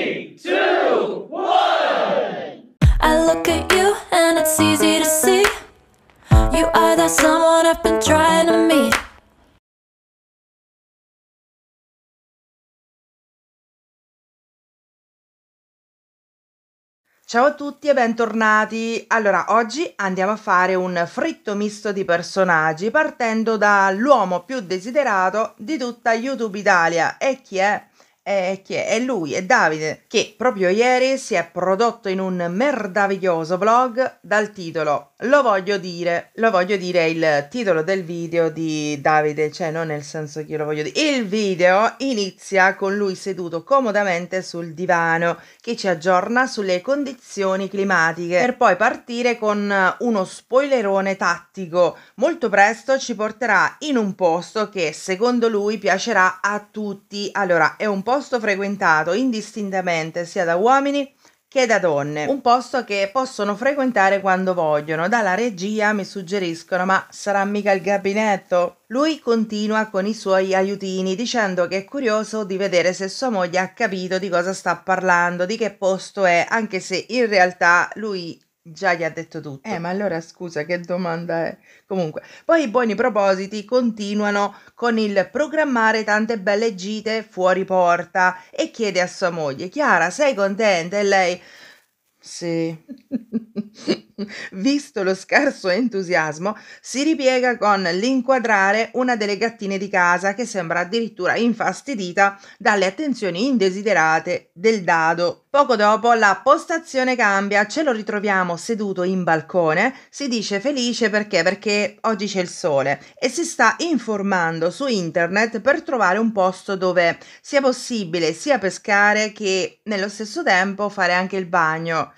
Three, two, one. I look at you and it's easy to see you are that someone I've been trying to meet. Ciao a tutti e bentornati. Allora, oggi andiamo a fare un fritto misto di personaggi partendo dall'uomo più desiderato di tutta YouTube Italia. E chi è? è, chi è? è lui, è Davide, che proprio ieri si è prodotto in un meraviglioso vlog dal titolo Lo voglio dire, lo voglio dire il titolo del video di Davide, cioè non nel senso che io lo voglio dire. Il video inizia con lui seduto comodamente sul divano che ci aggiorna sulle condizioni climatiche per poi partire con uno spoilerone tattico. Molto presto ci porterà in un posto che secondo lui piacerà a tutti. Allora, è un po' posto frequentato indistintamente sia da uomini che da donne, un posto che possono frequentare quando vogliono. Dalla regia mi suggeriscono, ma sarà mica il gabinetto? Lui continua con i suoi aiutini dicendo che è curioso di vedere se sua moglie ha capito di cosa sta parlando, di che posto è, anche se in realtà lui Già gli ha detto tutto. Eh, ma allora scusa, che domanda è? Comunque, poi i buoni propositi continuano con il programmare tante belle gite fuori porta e chiede a sua moglie, Chiara, sei contenta? E lei, sì. visto lo scarso entusiasmo, si ripiega con l'inquadrare una delle gattine di casa che sembra addirittura infastidita dalle attenzioni indesiderate del dado. Poco dopo la postazione cambia, ce lo ritroviamo seduto in balcone, si dice felice perché? Perché oggi c'è il sole e si sta informando su internet per trovare un posto dove sia possibile sia pescare che nello stesso tempo fare anche il bagno.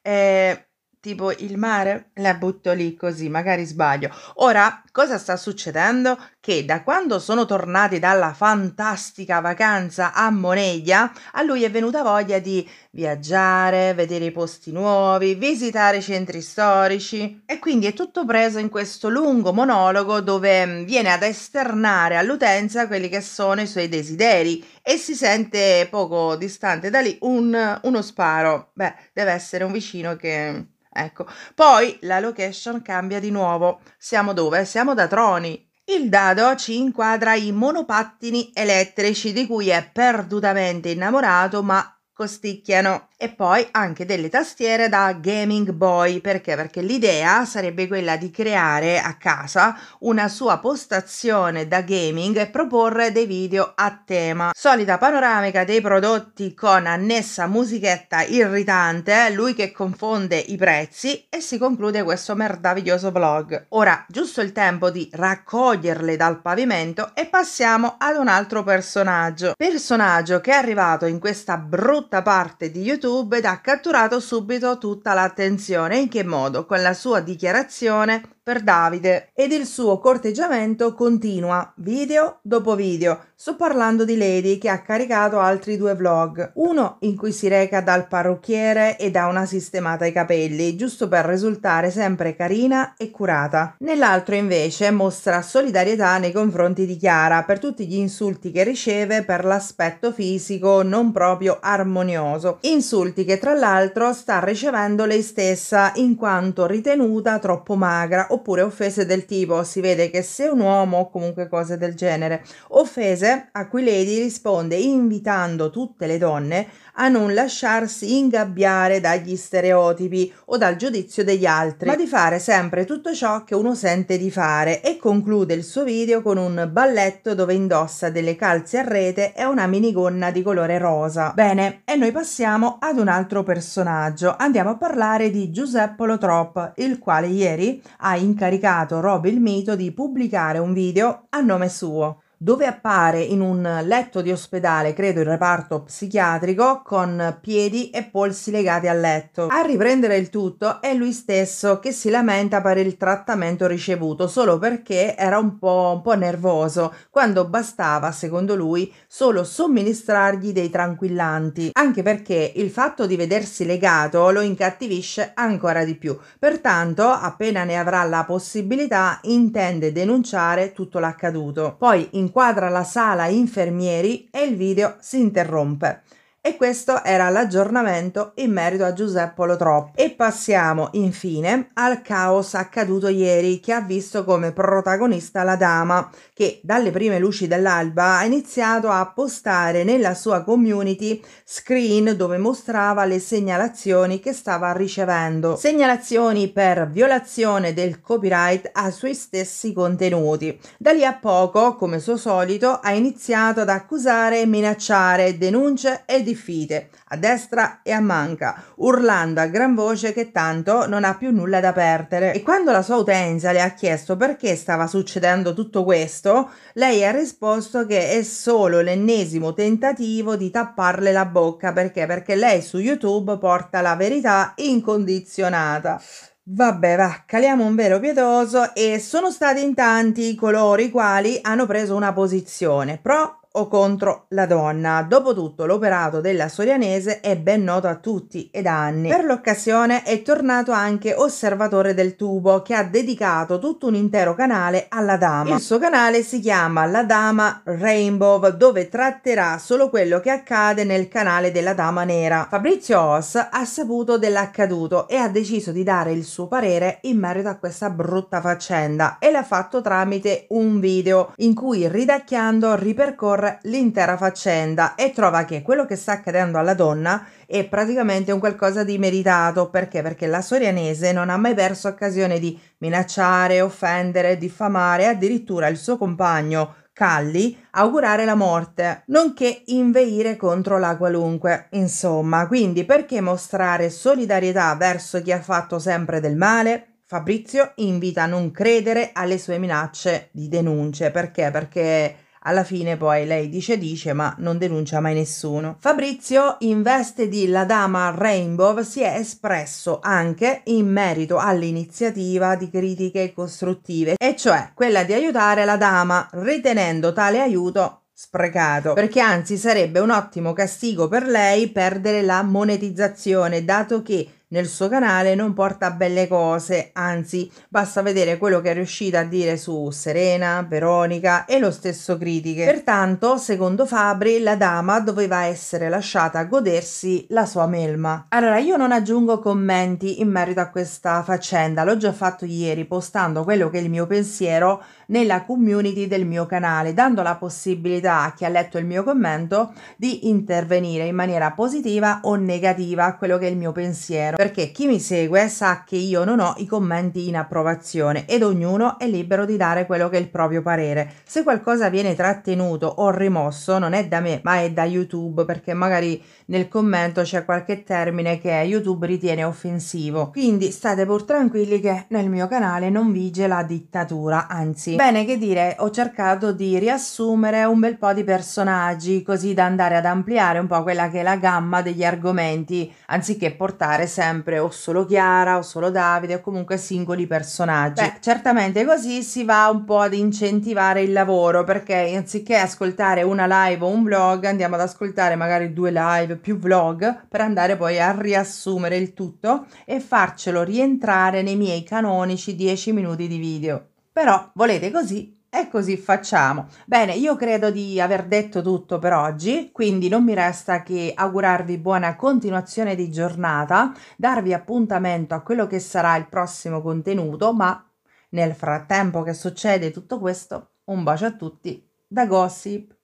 Eh, tipo il mare? La butto lì così, magari sbaglio. Ora, cosa sta succedendo? Che da quando sono tornati dalla fantastica vacanza a Moneglia, a lui è venuta voglia di viaggiare, vedere i posti nuovi, visitare i centri storici e quindi è tutto preso in questo lungo monologo dove mm, viene ad esternare all'utenza quelli che sono i suoi desideri e si sente poco distante da lì un, uno sparo. Beh, deve essere un vicino che Ecco, poi la location cambia di nuovo. Siamo dove? Siamo da Troni. Il dado ci inquadra i monopattini elettrici di cui è perdutamente innamorato ma costicchiano e poi anche delle tastiere da Gaming Boy, perché? Perché l'idea sarebbe quella di creare a casa una sua postazione da gaming e proporre dei video a tema. Solita panoramica dei prodotti con annessa musichetta irritante, lui che confonde i prezzi e si conclude questo meraviglioso vlog. Ora, giusto il tempo di raccoglierle dal pavimento e passiamo ad un altro personaggio. Personaggio che è arrivato in questa brutta parte di YouTube YouTube ed ha catturato subito tutta l'attenzione. In che modo? Con la sua dichiarazione per Davide ed il suo corteggiamento continua video dopo video. Sto parlando di Lady che ha caricato altri due vlog, uno in cui si reca dal parrucchiere e dà una sistemata ai capelli, giusto per risultare sempre carina e curata. Nell'altro invece mostra solidarietà nei confronti di Chiara per tutti gli insulti che riceve per l'aspetto fisico non proprio armonioso, insulti che tra l'altro sta ricevendo lei stessa in quanto ritenuta troppo magra oppure offese del tipo si vede che se un uomo o comunque cose del genere. Offese a cui Lady risponde invitando tutte le donne a non lasciarsi ingabbiare dagli stereotipi o dal giudizio degli altri, ma di fare sempre tutto ciò che uno sente di fare e conclude il suo video con un balletto dove indossa delle calze a rete e una minigonna di colore rosa. Bene, e noi passiamo ad un altro personaggio. Andiamo a parlare di Giuseppe Lotrop, il quale ieri ha incaricato Rob il Mito di pubblicare un video a nome suo dove appare in un letto di ospedale, credo il reparto psichiatrico, con piedi e polsi legati al letto. A riprendere il tutto è lui stesso che si lamenta per il trattamento ricevuto solo perché era un po', un po nervoso, quando bastava, secondo lui, solo somministrargli dei tranquillanti, anche perché il fatto di vedersi legato lo incattivisce ancora di più. Pertanto, appena ne avrà la possibilità, intende denunciare tutto l'accaduto. Poi, in inquadra la sala infermieri e il video si interrompe. E questo era l'aggiornamento in merito a Giuseppe Lotrop. E passiamo infine al caos accaduto ieri che ha visto come protagonista la dama che dalle prime luci dell'alba ha iniziato a postare nella sua community screen dove mostrava le segnalazioni che stava ricevendo. Segnalazioni per violazione del copyright ai suoi stessi contenuti. Da lì a poco, come suo solito, ha iniziato ad accusare e minacciare denunce e diffamazioni fiffite, a destra e a manca, urlando a gran voce che tanto non ha più nulla da perdere. E quando la sua utenza le ha chiesto perché stava succedendo tutto questo, lei ha risposto che è solo l'ennesimo tentativo di tapparle la bocca, perché? Perché lei su YouTube porta la verità incondizionata. Vabbè, va, caliamo un vero pietoso e sono stati in tanti coloro i quali hanno preso una posizione pro o contro la donna. Dopotutto l'operato della Sorianese è ben noto a tutti e da anni. Per l'occasione è tornato anche osservatore del tubo che ha dedicato tutto un intero canale alla dama. Il suo canale si chiama La Dama Rainbow dove tratterà solo quello che accade nel canale della Dama Nera. Fabrizio Oss ha saputo dell'accaduto e ha deciso di dare il suo parere in merito a questa brutta faccenda e l'ha fatto tramite un video in cui ridacchiando ripercorre l'intera faccenda e trova che quello che sta accadendo alla donna è praticamente un qualcosa di meritato perché? Perché la sorianese non ha mai perso occasione di minacciare, offendere, diffamare addirittura il suo compagno Calli augurare la morte, nonché inveire contro la qualunque. Insomma, quindi perché mostrare solidarietà verso chi ha fatto sempre del male? Fabrizio invita a non credere alle sue minacce di denunce, perché? Perché alla fine poi lei dice dice ma non denuncia mai nessuno. Fabrizio in veste di La Dama Rainbow si è espresso anche in merito all'iniziativa di critiche costruttive, e cioè quella di aiutare la dama ritenendo tale aiuto sprecato, perché anzi sarebbe un ottimo castigo per lei perdere la monetizzazione, dato che nel suo canale non porta belle cose, anzi basta vedere quello che è riuscita a dire su Serena, Veronica e lo stesso Critiche. Pertanto, secondo Fabri, la dama doveva essere lasciata a godersi la sua melma. Allora, io non aggiungo commenti in merito a questa faccenda, l'ho già fatto ieri postando quello che è il mio pensiero nella community del mio canale, dando la possibilità a chi ha letto il mio commento di intervenire in maniera positiva o negativa a quello che è il mio pensiero perché chi mi segue sa che io non ho i commenti in approvazione ed ognuno è libero di dare quello che è il proprio parere. Se qualcosa viene trattenuto o rimosso non è da me ma è da YouTube perché magari nel commento c'è qualche termine che YouTube ritiene offensivo. Quindi state pur tranquilli che nel mio canale non vige la dittatura, anzi. Bene che dire, ho cercato di riassumere un bel po' di personaggi così da andare ad ampliare un po' quella che è la gamma degli argomenti anziché portare sempre sempre o solo Chiara o solo Davide o comunque singoli personaggi. Beh, certamente così si va un po' ad incentivare il lavoro perché anziché ascoltare una live o un vlog andiamo ad ascoltare magari due live più vlog per andare poi a riassumere il tutto e farcelo rientrare nei miei canonici 10 minuti di video. Però volete così e così facciamo. Bene, io credo di aver detto tutto per oggi, quindi non mi resta che augurarvi buona continuazione di giornata, darvi appuntamento a quello che sarà il prossimo contenuto, ma nel frattempo che succede tutto questo, un bacio a tutti da Gossip.